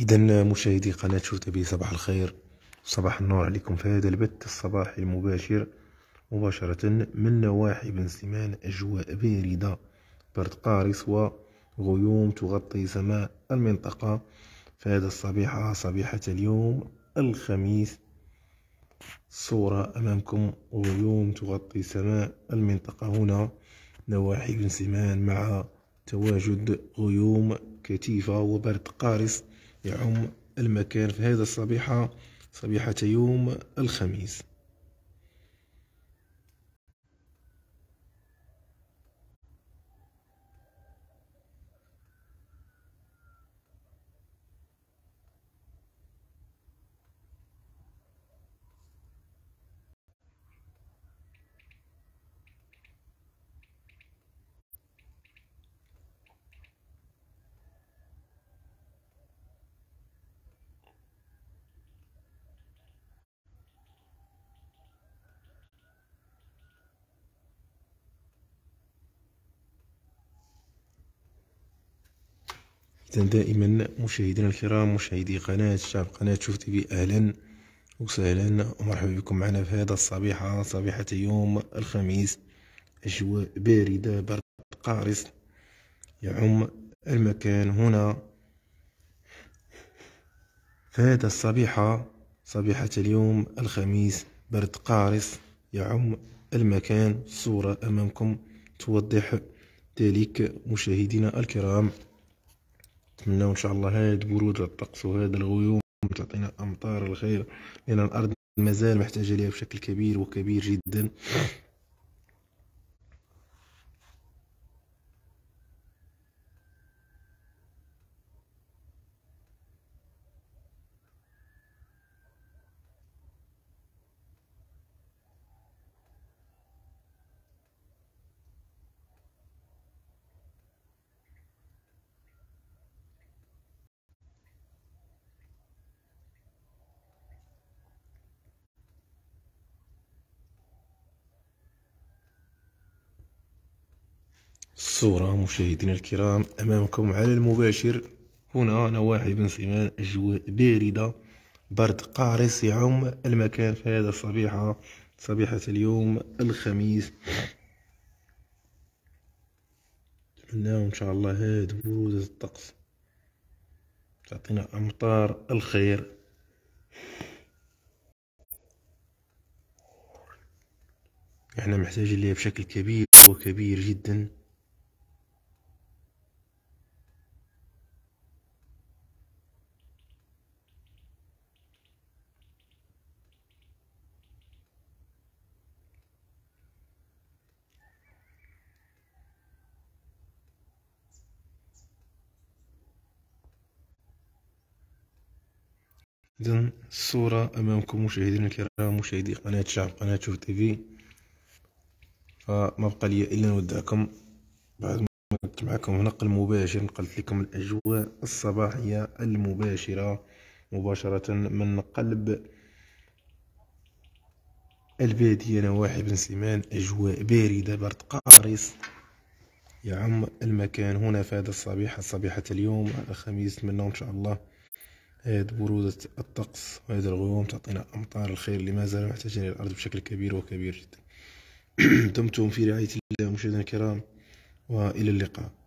إذا مشاهدي قناة شرطة صباح الخير صباح النور عليكم في هذا البث الصباحي المباشر مباشرة من نواحي بن سليمان أجواء باردة برد قارس وغيوم تغطي سماء المنطقة في هذا الصبيحة صبيحة اليوم الخميس صورة أمامكم غيوم تغطي سماء المنطقة هنا نواحي بن سليمان مع تواجد غيوم كثيفة وبرد قارس يعم المكان في هذا الصبيحة صبيحة يوم الخميس إذا دائما مشاهدينا الكرام مشاهدي قناة شعب قناة شوف تي في أهلا وسهلا ومرحبا بكم معنا في هذا الصبيحة صبيحة يوم الخميس أجواء باردة برد قارس يعم المكان هنا في هذا الصبيحة صبيحة اليوم الخميس برد قارس يعم المكان صورة أمامكم توضح ذلك مشاهدينا الكرام نتمناو ان شاء الله هاد البرودة الطقس وهذا الغيوم تعطينا امطار الخير لان الارض مازال محتاجه ليها بشكل كبير وكبير جدا الصورة مشاهدينا الكرام أمامكم على المباشر هنا نواحي بن سليمان أجواء باردة برد قارس يعم المكان في هذا الصبيحة صبيحة اليوم الخميس نتمناو إن شاء الله هاد برودة الطقس تعطينا أمطار الخير احنا يعني محتاجين ليها بشكل كبير وكبير جدا إذا الصورة أمامكم مشاهدينا الكرام مشاهدي قناة شعب قناة شوف تيفي فما بقى لي إلا نودعكم بعد ما كنت معكم نقل مباشر نقلت لكم الأجواء الصباحية المباشرة مباشرة من قلب البادية نواحي بن سيمان أجواء باردة برد قارس يعم المكان هنا في هذا الصبيحة صبيحة اليوم الخميس منه إن شاء الله هذه برودة الطقس وهذه الغيوم تعطينا أمطار الخير اللي ما زال محتاجين الأرض بشكل كبير وكبير جدا دمتم في رعاية الله مشاهدينا الكرام وإلى اللقاء